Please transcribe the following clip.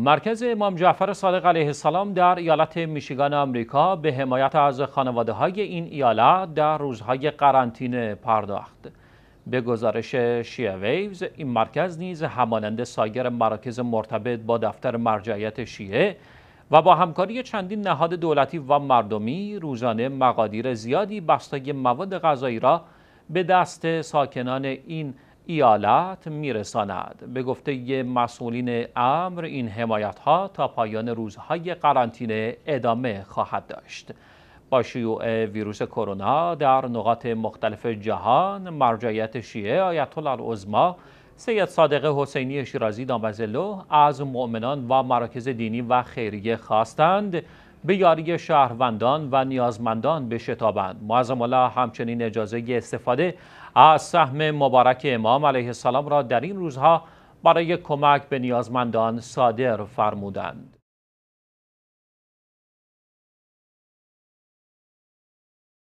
مرکز امام جعفر صادق علیه السلام در ایالت میشیگان آمریکا به حمایت از خانواده های این ایالت در روزهای قرنطینه پرداخت. به گزارش شیعه ویوز این مرکز نیز همانند سایر مراکز مرتبط با دفتر مرجعیت شیعه و با همکاری چندین نهاد دولتی و مردمی روزانه مقادیر زیادی بستای مواد غذایی را به دست ساکنان این ایالت میرساند به گفته مسئولین امر این حمایت ها تا پایان روزهای قرنطینه ادامه خواهد داشت با شیوع ویروس کرونا در نقاط مختلف جهان مرجعیت شیعه آیت الله العظما سید صادق حسینی شیرازی دامزلو از مؤمنان و مراکز دینی و خیریه خواستند به یاری شهروندان و نیازمندان بشتابند معظم الله همچنین اجازه استفاده از سهم مبارک امام علیه السلام را در این روزها برای کمک به نیازمندان صادر فرمودند